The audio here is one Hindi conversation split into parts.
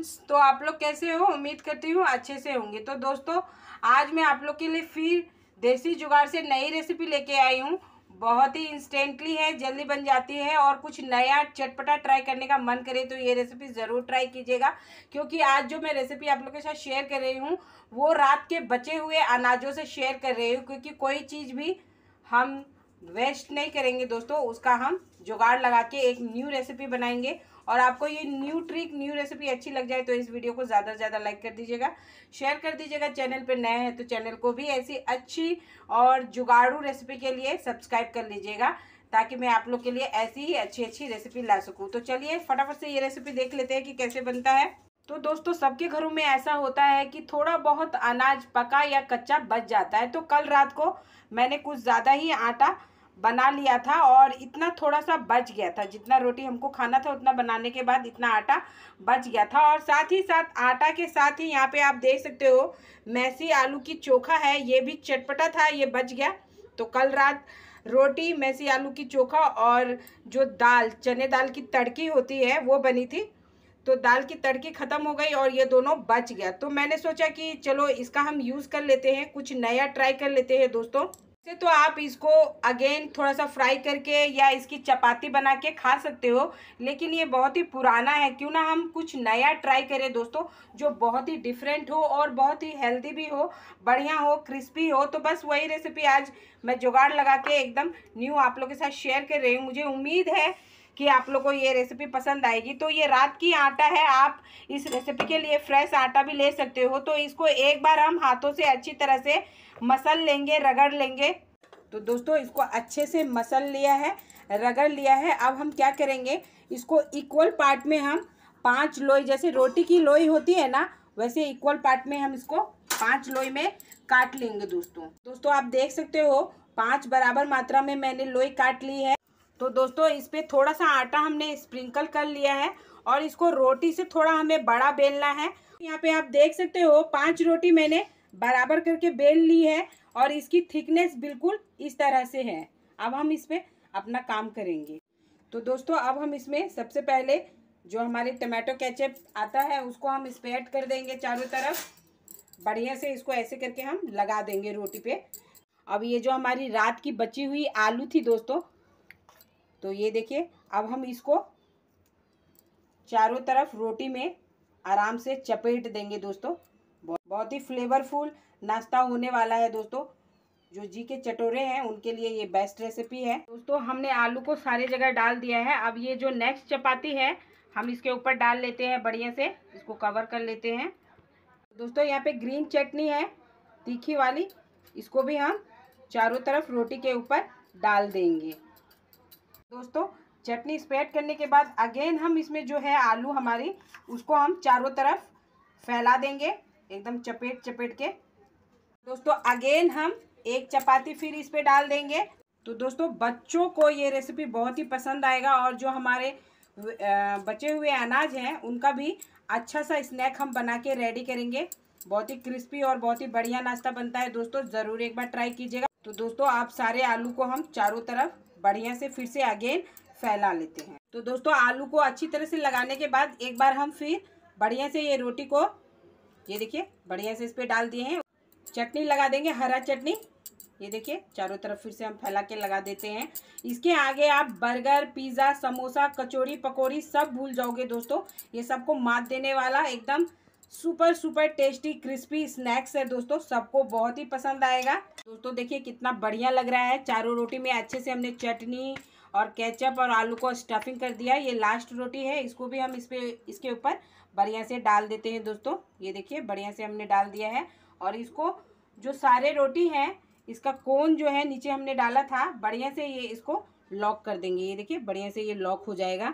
फ्रेंड्स तो आप लोग कैसे हो उम्मीद करती हूँ अच्छे से होंगे तो दोस्तों आज मैं आप लोग के लिए फिर देसी जुगाड़ से नई रेसिपी लेके आई हूँ बहुत ही इंस्टेंटली है जल्दी बन जाती है और कुछ नया चटपटा ट्राई करने का मन करे तो ये रेसिपी ज़रूर ट्राई कीजिएगा क्योंकि आज जो मैं रेसिपी आप लोग के साथ शेयर कर रही हूँ वो रात के बचे हुए अनाजों से शेयर कर रही हूँ क्योंकि कोई चीज़ भी हम वेस्ट नहीं करेंगे दोस्तों उसका हम जुगाड़ लगा के एक न्यू रेसिपी बनाएंगे और आपको ये न्यू ट्रिक न्यू रेसिपी अच्छी लग जाए तो इस वीडियो को ज़्यादा से ज़्यादा लाइक कर दीजिएगा शेयर कर दीजिएगा चैनल पर नए हैं तो चैनल को भी ऐसी अच्छी और जुगाड़ू रेसिपी के लिए सब्सक्राइब कर लीजिएगा ताकि मैं आप लोग के लिए ऐसी ही अच्छी अच्छी रेसिपी ला सकूँ तो चलिए फटाफट से ये रेसिपी देख लेते हैं कि कैसे बनता है तो दोस्तों सबके घरों में ऐसा होता है कि थोड़ा बहुत अनाज पका या कच्चा बच जाता है तो कल रात को मैंने कुछ ज़्यादा ही आटा बना लिया था और इतना थोड़ा सा बच गया था जितना रोटी हमको खाना था उतना बनाने के बाद इतना आटा बच गया था और साथ ही साथ आटा के साथ ही यहाँ पे आप देख सकते हो मैसी आलू की चोखा है ये भी चटपटा था ये बच गया तो कल रात रोटी मैसी आलू की चोखा और जो दाल चने दाल की तड़की होती है वो बनी थी तो दाल की तड़की ख़त्म हो गई और ये दोनों बच गया तो मैंने सोचा कि चलो इसका हम यूज़ कर लेते हैं कुछ नया ट्राई कर लेते हैं दोस्तों से तो आप इसको अगेन थोड़ा सा फ्राई करके या इसकी चपाती बना के खा सकते हो लेकिन ये बहुत ही पुराना है क्यों ना हम कुछ नया ट्राई करें दोस्तों जो बहुत ही डिफरेंट हो और बहुत ही हेल्दी भी हो बढ़िया हो क्रिस्पी हो तो बस वही रेसिपी आज मैं जुगाड़ लगा के एकदम न्यू आप लोग के साथ शेयर कर रही हूँ मुझे उम्मीद है कि आप लोग को ये रेसिपी पसंद आएगी तो ये रात की आटा है आप इस रेसिपी के लिए फ्रेश आटा भी ले सकते हो तो इसको एक बार हम हाथों से अच्छी तरह से मसल लेंगे रगड़ लेंगे तो दोस्तों इसको अच्छे से मसल लिया है रगड़ लिया है अब हम क्या करेंगे इसको इक्वल पार्ट में हम पांच लोई जैसे रोटी की लोई होती है ना वैसे इक्वल पार्ट में हम इसको पांच लोई में काट लेंगे दोस्तों दोस्तों आप देख सकते हो पांच बराबर मात्रा में मैंने लोई काट ली है तो दोस्तों इस पर थोड़ा सा आटा हमने स्प्रिंकल कर लिया है और इसको रोटी से थोड़ा हमें बड़ा बेलना है यहाँ पे आप देख सकते हो पांच रोटी मैंने बराबर करके बेल ली है और इसकी थिकनेस बिल्कुल इस तरह से है अब हम इस पर अपना काम करेंगे तो दोस्तों अब हम इसमें सबसे पहले जो हमारे टमाटो कैचअप आता है उसको हम इस पर ऐड कर देंगे चारों तरफ बढ़िया से इसको ऐसे करके हम लगा देंगे रोटी पे अब ये जो हमारी रात की बची हुई आलू थी दोस्तों तो ये देखिए अब हम इसको चारों तरफ रोटी में आराम से चपेट देंगे दोस्तों बहुत ही फ्लेवरफुल नाश्ता होने वाला है दोस्तों जो जी के चटोरे हैं उनके लिए ये बेस्ट रेसिपी है दोस्तों हमने आलू को सारे जगह डाल दिया है अब ये जो नेक्स्ट चपाती है हम इसके ऊपर डाल लेते हैं बढ़िया से इसको कवर कर लेते हैं दोस्तों यहाँ पे ग्रीन चटनी है तीखी वाली इसको भी हम चारों तरफ रोटी के ऊपर डाल देंगे दोस्तों चटनी स्प्रेड करने के बाद अगेन हम इसमें जो है आलू हमारी उसको हम चारों तरफ फैला देंगे एकदम चपेट चपेट के दोस्तों अगेन हम एक चपाती फिर इस पर डाल देंगे तो दोस्तों बच्चों को ये रेसिपी बहुत ही पसंद आएगा और जो हमारे बचे हुए अनाज हैं उनका भी अच्छा सा स्नैक हम बना के रेडी करेंगे बहुत ही क्रिस्पी और बहुत ही बढ़िया नाश्ता बनता है दोस्तों ज़रूर एक बार ट्राई कीजिएगा तो दोस्तों आप सारे आलू को हम चारों तरफ बढ़िया से फिर से अगेन फैला लेते हैं तो दोस्तों आलू को अच्छी तरह से लगाने के बाद एक बार हम फिर बढ़िया से ये रोटी को ये देखिए बढ़िया से इस पर डाल दिए हैं चटनी लगा देंगे हरा चटनी ये देखिए चारों तरफ फिर से हम फैला के लगा देते हैं इसके आगे आप बर्गर पिज़्ज़ा समोसा कचौड़ी पकौड़ी सब भूल जाओगे दोस्तों ये सबको मात देने वाला एकदम super super tasty crispy snacks है दोस्तों सबको बहुत ही पसंद आएगा दोस्तों देखिए कितना बढ़िया लग रहा है चारों रोटी में अच्छे से हमने चटनी और केचप और आलू को स्टफिंग कर दिया ये लास्ट रोटी है इसको भी हम इस पर इसके ऊपर बढ़िया से डाल देते हैं दोस्तों ये देखिए बढ़िया से हमने डाल दिया है और इसको जो सारे रोटी हैं इसका कोन जो है नीचे हमने डाला था बढ़िया से ये इसको लॉक कर देंगे ये देखिए बढ़िया से ये लॉक हो जाएगा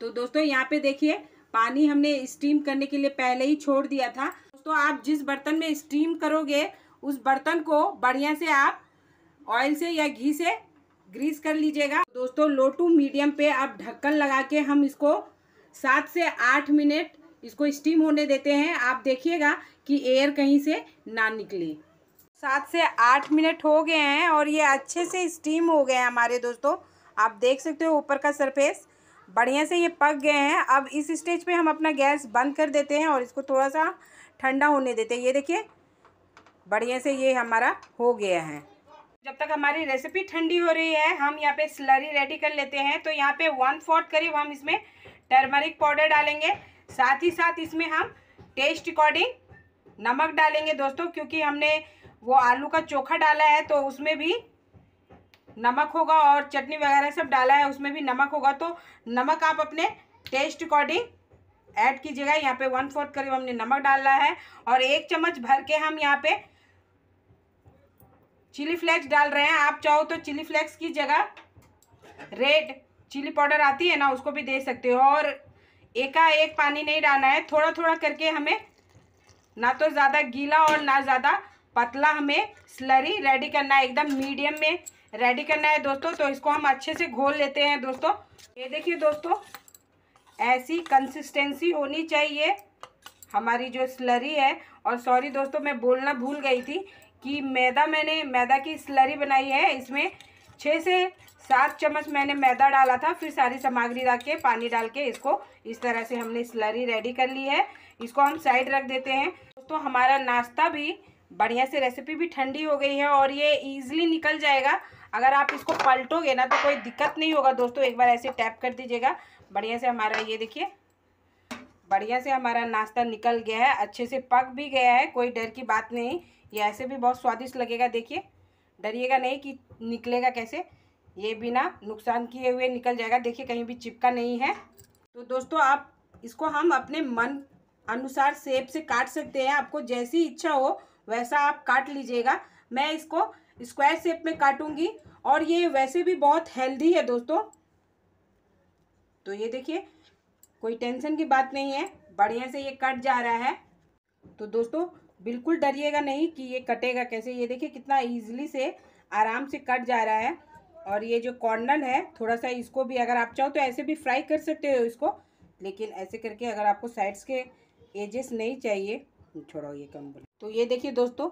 तो दोस्तों यहाँ पे देखिए पानी हमने स्टीम करने के लिए पहले ही छोड़ दिया था तो आप जिस बर्तन में स्टीम करोगे उस बर्तन को बढ़िया से आप ऑयल से या घी से ग्रीस कर लीजिएगा दोस्तों लो टू मीडियम पे आप ढक्कन लगा के हम इसको सात से आठ मिनट इसको स्टीम होने देते हैं आप देखिएगा कि एयर कहीं से ना निकले सात से आठ मिनट हो गए हैं और ये अच्छे से स्टीम हो गए हैं हमारे दोस्तों आप देख सकते हो ऊपर का सरफेस बढ़िया से ये पक गए हैं अब इस स्टेज पे हम अपना गैस बंद कर देते हैं और इसको थोड़ा सा ठंडा होने देते हैं ये देखिए बढ़िया से ये हमारा हो गया है जब तक हमारी रेसिपी ठंडी हो रही है हम यहाँ पे स्लरी रेडी कर लेते हैं तो यहाँ पे वन फोर्थ करीब हम इसमें टर्मरिक पाउडर डालेंगे साथ ही साथ इसमें हम टेस्ट अकॉर्डिंग नमक डालेंगे दोस्तों क्योंकि हमने वो आलू का चोखा डाला है तो उसमें भी नमक होगा और चटनी वगैरह सब डाला है उसमें भी नमक होगा तो नमक आप अपने टेस्ट अकॉर्डिंग ऐड कीजिएगा यहाँ पे वन फोर्थ करीब हमने नमक डाला है और एक चम्मच भर के हम यहाँ पे चिली फ्लेक्स डाल रहे हैं आप चाहो तो चिली फ्लेक्स की जगह रेड चिली पाउडर आती है ना उसको भी दे सकते हो और एका एक पानी नहीं डालना है थोड़ा थोड़ा करके हमें ना तो ज़्यादा गीला और ना ज़्यादा पतला हमें स्लरी रेडी करना है एकदम मीडियम में रेडी करना है दोस्तों तो इसको हम अच्छे से घोल लेते हैं दोस्तों ये देखिए दोस्तों ऐसी कंसिस्टेंसी होनी चाहिए हमारी जो स्लरी है और सॉरी दोस्तों मैं बोलना भूल गई थी कि मैदा मैंने मैदा की स्लरी बनाई है इसमें छः से सात चम्मच मैंने मैदा डाला था फिर सारी सामग्री डाल के पानी डाल के इसको इस तरह से हमने स्लरी रेडी कर ली है इसको हम साइड रख देते हैं दोस्तों हमारा नाश्ता भी बढ़िया से रेसिपी भी ठंडी हो गई है और ये ईजिली निकल जाएगा अगर आप इसको पलटोगे ना तो कोई दिक्कत नहीं होगा दोस्तों एक बार ऐसे टैप कर दीजिएगा बढ़िया से हमारा ये देखिए बढ़िया से हमारा नाश्ता निकल गया है अच्छे से पक भी गया है कोई डर की बात नहीं ये ऐसे भी बहुत स्वादिष्ट लगेगा देखिए डरिएगा नहीं कि निकलेगा कैसे ये बिना नुकसान किए हुए निकल जाएगा देखिए कहीं भी चिपका नहीं है तो दोस्तों आप इसको हम अपने मन अनुसार सेब से काट सकते हैं आपको जैसी इच्छा हो वैसा आप काट लीजिएगा मैं इसको स्क्वायर शेप में काटूंगी और ये वैसे भी बहुत हेल्दी है दोस्तों तो ये देखिए कोई टेंशन की बात नहीं है बढ़िया से ये कट जा रहा है तो दोस्तों बिल्कुल डरिएगा नहीं कि ये कटेगा कैसे ये देखिए कितना ईजिली से आराम से कट जा रहा है और ये जो कॉर्नर है थोड़ा सा इसको भी अगर आप चाहो तो ऐसे भी फ्राई कर सकते हो इसको लेकिन ऐसे करके अगर आपको साइड्स के एजेस नहीं चाहिए छोड़ो ये कम तो ये देखिए दोस्तों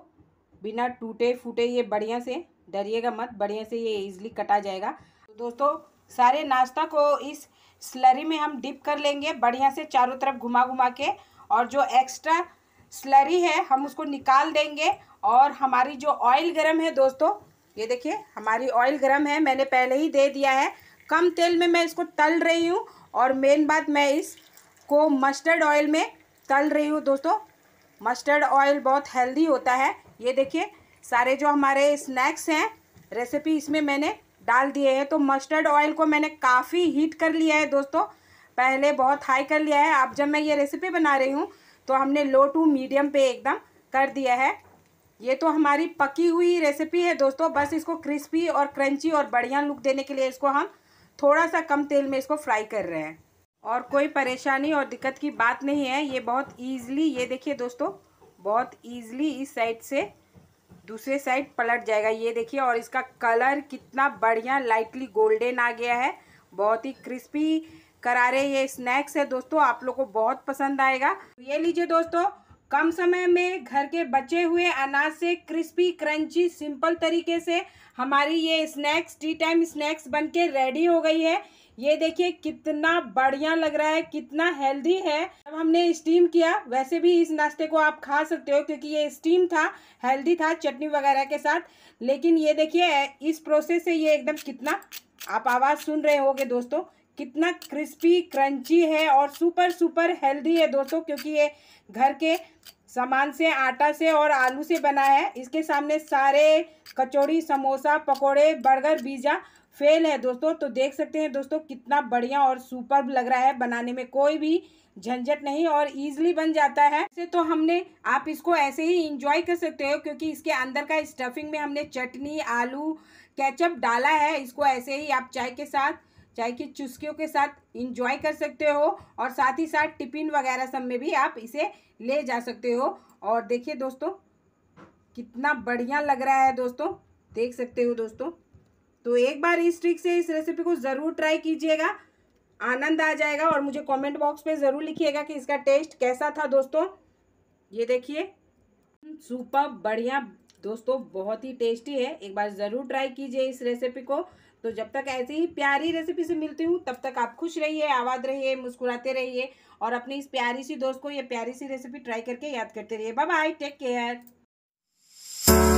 बिना टूटे फूटे ये बढ़िया से डरिएगा मत बढ़िया से ये इजली कटा जाएगा तो दोस्तों सारे नाश्ता को इस स्लरी में हम डिप कर लेंगे बढ़िया से चारों तरफ घुमा घुमा के और जो एक्स्ट्रा स्लरी है हम उसको निकाल देंगे और हमारी जो ऑयल गरम है दोस्तों ये देखिए हमारी ऑयल गरम है मैंने पहले ही दे दिया है कम तेल में मैं इसको तल रही हूँ और मेन बात मैं इसको मस्टर्ड ऑयल में तल रही हूँ दोस्तों मस्टर्ड ऑयल बहुत हेल्दी होता है ये देखिए सारे जो हमारे स्नैक्स हैं रेसिपी इसमें मैंने डाल दिए हैं तो मस्टर्ड ऑयल को मैंने काफ़ी हीट कर लिया है दोस्तों पहले बहुत हाई कर लिया है अब जब मैं ये रेसिपी बना रही हूँ तो हमने लो टू मीडियम पे एकदम कर दिया है ये तो हमारी पकी हुई रेसिपी है दोस्तों बस इसको क्रिस्पी और क्रंची और बढ़िया लुक देने के लिए इसको हम थोड़ा सा कम तेल में इसको फ्राई कर रहे हैं और कोई परेशानी और दिक्कत की बात नहीं है ये बहुत ईजिली ये देखिए दोस्तों बहुत ईजिली इस साइड से दूसरे साइड पलट जाएगा ये देखिए और इसका कलर कितना बढ़िया लाइटली गोल्डन आ गया है बहुत ही क्रिस्पी करारे ये स्नैक्स है दोस्तों आप लोग को बहुत पसंद आएगा ये लीजिए दोस्तों कम समय में घर के बचे हुए अनाज से क्रिस्पी क्रंची सिंपल तरीके से हमारी ये स्नैक्स टी टाइम स्नैक्स बनके रेडी हो गई है ये देखिए कितना बढ़िया लग रहा है कितना हेल्दी है जब हमने स्टीम किया वैसे भी इस नाश्ते को आप खा सकते हो क्योंकि ये स्टीम था हेल्दी था चटनी वगैरह के साथ लेकिन ये देखिए इस प्रोसेस से ये एकदम कितना आप आवाज़ सुन रहे होंगे दोस्तों कितना क्रिस्पी क्रंची है और सुपर सुपर हेल्दी है दोस्तों क्योंकि ये घर के सामान से आटा से और आलू से बना है इसके सामने सारे कचौड़ी समोसा पकोड़े बर्गर पिज़्ज़ा फेल है दोस्तों तो देख सकते हैं दोस्तों कितना बढ़िया और सुपर लग रहा है बनाने में कोई भी झंझट नहीं और इजिली बन जाता है इसे तो हमने आप इसको ऐसे ही इंजॉय कर सकते हो क्योंकि इसके अंदर का स्टफिंग में हमने चटनी आलू केचप डाला है इसको ऐसे ही आप चाय के साथ चाय की चुस्कियों के साथ इंजॉय कर सकते हो और साथ ही साथ टिफिन वगैरह सब में भी आप इसे ले जा सकते हो और देखिए दोस्तों कितना बढ़िया लग रहा है दोस्तों देख सकते हो दोस्तों तो एक बार इस ट्रिक से इस रेसिपी को ज़रूर ट्राई कीजिएगा आनंद आ जाएगा और मुझे कमेंट बॉक्स में ज़रूर लिखिएगा कि इसका टेस्ट कैसा था दोस्तों ये देखिए सुपर बढ़िया दोस्तों बहुत ही टेस्टी है एक बार ज़रूर ट्राई कीजिए इस रेसिपी को तो जब तक ऐसे ही प्यारी रेसिपी से मिलती हूँ तब तक आप खुश रहिए आवाज रहिए मुस्कुराते रहिए और अपनी इस प्यारी सी दोस्त को ये प्यारी सी रेसिपी ट्राई करके याद करते रहिए बाय बाय टेक केयर